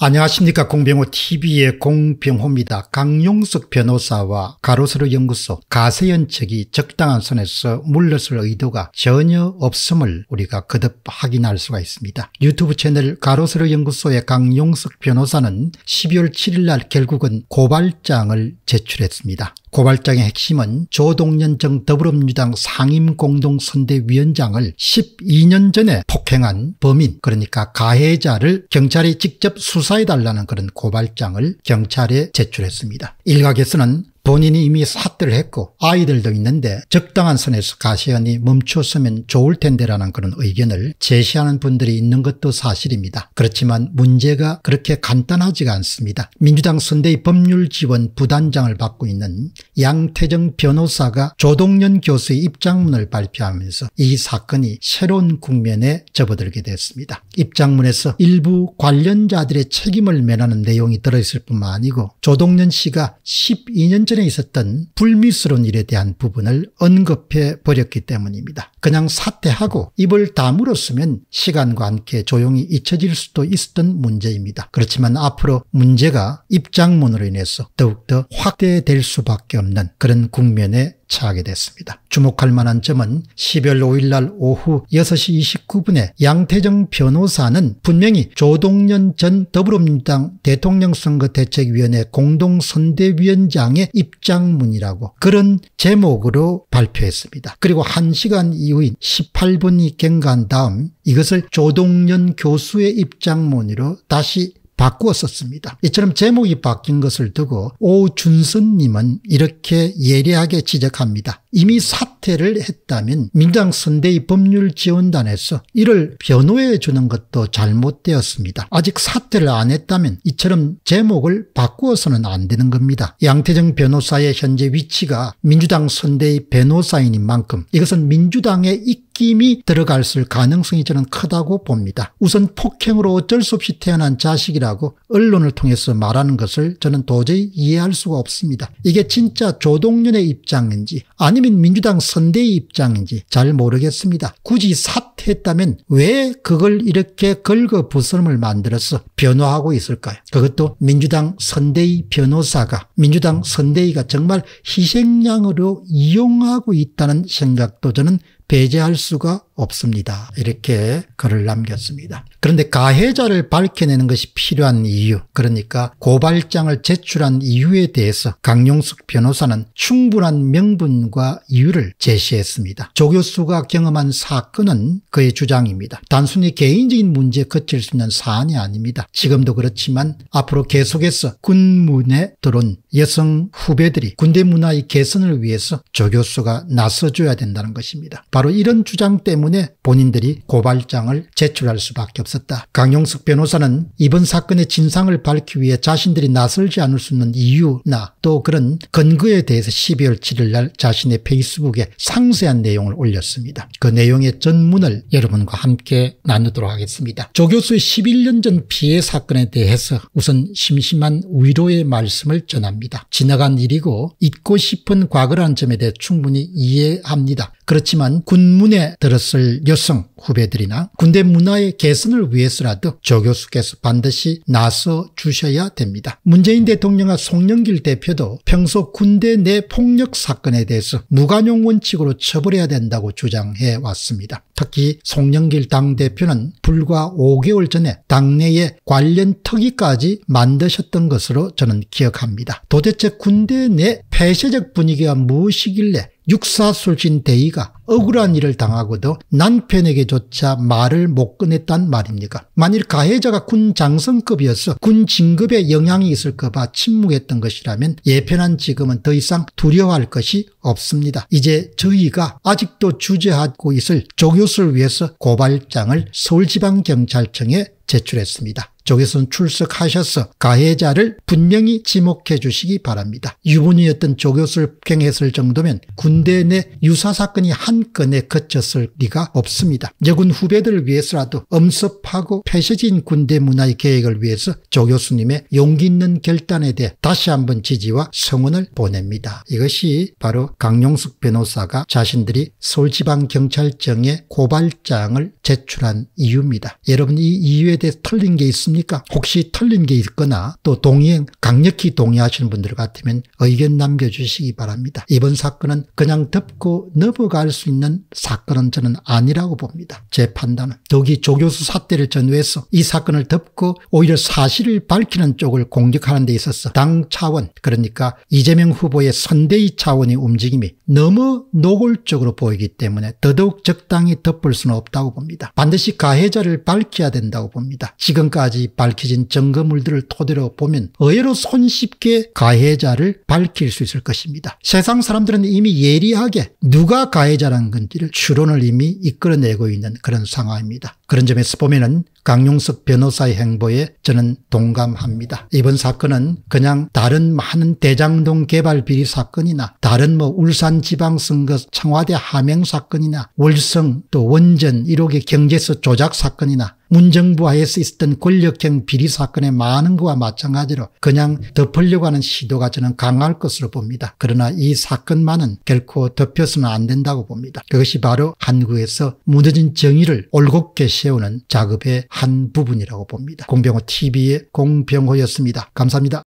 안녕하십니까 공병호TV의 공병호입니다. 강용석 변호사와 가로세로 연구소 가세연 측이 적당한 선에서 물러설 의도가 전혀 없음을 우리가 거듭 확인할 수가 있습니다. 유튜브 채널 가로세로 연구소의 강용석 변호사는 12월 7일 날 결국은 고발장을 제출했습니다. 고발장의 핵심은 조동연정 더불어민주당 상임공동선대위원장을 12년 전에 폭행한 범인 그러니까 가해자를 경찰이 직접 수사해달라는 그런 고발장을 경찰에 제출했습니다. 일각에서는 본인이 이미 사퇴를 했고 아이들도 있는데 적당한 선에서 가시연이 멈췄으면 좋을 텐데라는 그런 의견을 제시하는 분들이 있는 것도 사실입니다. 그렇지만 문제가 그렇게 간단하지가 않습니다. 민주당 선대의 법률지원 부단장을 받고 있는 양태정 변호사가 조동연 교수의 입장문을 발표하면서 이 사건이 새로운 국면에 접어들게 됐습니다. 입장문에서 일부 관련자들의 책임을 면하는 내용이 들어있을 뿐만 아니고 조동연 씨가 12년 전 이전에 있었던 불미스러운 일에 대한 부분을 언급해 버렸기 때문입니다. 그냥 사퇴하고 입을 다물었으면 시간과 함께 조용히 잊혀질 수도 있었던 문제입니다. 그렇지만 앞으로 문제가 입장문으로 인해서 더욱더 확대될 수밖에 없는 그런 국면에 차하게 됐습니다. 주목할 만한 점은 12월 5일날 오후 6시 29분에 양태정 변호사는 분명히 조동연 전 더불어민주당 대통령선거 대책위원회 공동선대위원장의 입장문이라고 그런 제목으로 발표했습니다. 그리고 1시간 이 이후인 18분이 경과한 다음 이것을 조동연 교수의 입장 문으로 다시 바꾸었었습니다 이처럼 제목이 바뀐 것을 두고 오준선님은 이렇게 예리하게 지적합니다. 이미 사퇴를 했다면 민당 선대위 법률지원단에서 이를 변호해 주는 것도 잘못되었습니다. 아직 사퇴를 안 했다면 이처럼 제목을 바꾸어서는 안 되는 겁니다. 양태정 변호사의 현재 위치가 민주당 선대위 변호사인 만큼 이것은 민주당의 이 느낌이들어갔을 가능성이 저는 크다고 봅니다. 우선 폭행으로 어쩔 수 없이 태어난 자식이라고 언론을 통해서 말하는 것을 저는 도저히 이해할 수가 없습니다. 이게 진짜 조동연의 입장인지 아니면 민주당 선대의 입장인지 잘 모르겠습니다. 굳이 사퇴했다면 왜 그걸 이렇게 걸거부름을 만들어서 변호하고 있을까요? 그것도 민주당 선대의 변호사가 민주당 선대위가 정말 희생양으로 이용하고 있다는 생각도 저는 배제할 수가 없습니다. 이렇게 글을 남겼습니다. 그런데 가해자를 밝혀내는 것이 필요한 이유 그러니까 고발장을 제출한 이유에 대해서 강용숙 변호사는 충분한 명분과 이유를 제시했습니다. 조 교수가 경험한 사건은 그의 주장입니다. 단순히 개인적인 문제에 그칠 수 있는 사안이 아닙니다. 지금도 그렇지만 앞으로 계속해서 군문에 들어온 여성 후배들이 군대 문화의 개선을 위해서 조 교수가 나서줘야 된다는 것입니다. 바로 이런 주장 때문에 본인들이 고발장을 제출할 수밖에 없었다. 강용석 변호사는 이번 사건의 진상을 밝히기 위해 자신들이 나설지 않을 수 있는 이유나 또 그런 근거에 대해서 12월 7일 날 자신의 페이스북에 상세한 내용을 올렸습니다. 그 내용의 전문을 여러분과 함께 나누도록 하겠습니다. 조 교수의 11년 전 피해 사건에 대해서 우선 심심한 위로의 말씀을 전합니다. 지나간 일이고 잊고 싶은 과거란 점에 대해 충분히 이해합니다. 그렇지만 군문에 들었을 여성 후배들이나 군대 문화의 개선을 위해서라도 조 교수께서 반드시 나서 주셔야 됩니다. 문재인 대통령과 송영길 대표도 평소 군대 내 폭력 사건에 대해서 무관용 원칙으로 처벌해야 된다고 주장해 왔습니다. 특히 송영길 당대표는 불과 5개월 전에 당내에 관련 특위까지 만드셨던 것으로 저는 기억합니다. 도대체 군대 내 폐쇄적 분위기가 무엇이길래 육사술신 대위가 억울한 일을 당하고도 남편에게조차 말을 못 꺼냈단 말입니까? 만일 가해자가 군 장성급이어서 군 진급에 영향이 있을까봐 침묵했던 것이라면 예편한 지금은 더 이상 두려워할 것이 없습니다. 이제 저희가 아직도 주재하고 있을 조교수를 위해서 고발장을 서울지방경찰청에 제출했습니다. 조계선 출석하셔서 가해자를 분명히 지목해 주시기 바랍니다. 유부녀였던 조교수를 폭행했을 정도면 군대 내 유사 사건이 한 건에 그쳤을 리가 없습니다. 여군 후배들을 위해서라도 엄습하고 폐쇄진 군대 문화의 계획을 위해서 조교수님의 용기 있는 결단에 대해 다시 한번 지지와 성원을 보냅니다. 이것이 바로 강용숙 변호사가 자신들이 서울지방경찰청에 고발장을 제출한 이유입니다. 여러분 이 이유에 대해 틀린 게 있습니다. 있습니까? 혹시 틀린 게 있거나 또 동의, 강력히 동의하시는 분들 같으면 의견 남겨주시기 바랍니다. 이번 사건은 그냥 덮고 넘어갈 수 있는 사건은 저는 아니라고 봅니다. 제 판단은. 더욱이 조교수 사태를 전후해서 이 사건을 덮고 오히려 사실을 밝히는 쪽을 공격하는 데 있어서 당 차원, 그러니까 이재명 후보의 선대위 차원의 움직임이 너무 노골적으로 보이기 때문에 더더욱 적당히 덮을 수는 없다고 봅니다. 반드시 가해자를 밝혀야 된다고 봅니다. 지금까지 밝혀진 증거물들을 토대로 보면 의외로 손쉽게 가해자를 밝힐 수 있을 것입니다. 세상 사람들은 이미 예리하게 누가 가해자란 건지를 추론을 이미 이끌어내고 있는 그런 상황입니다. 그런 점에서 보면 은 강용석 변호사의 행보에 저는 동감합니다. 이번 사건은 그냥 다른 많은 대장동 개발 비리 사건이나 다른 뭐 울산 지방선거 청와대 하명 사건이나 월성 또 원전 1호기 경제서 조작 사건이나 문정부 하에서 있었던 권력형 비리 사건의 많은 것과 마찬가지로 그냥 덮으려고 하는 시도가 저는 강할 것으로 봅니다. 그러나 이 사건만은 결코 덮여서는 안 된다고 봅니다. 그것이 바로 한국에서 무너진 정의를 올곧게 세우는 작업의 한 부분이라고 봅니다. 공병호 TV의 공병호였습니다. 감사합니다.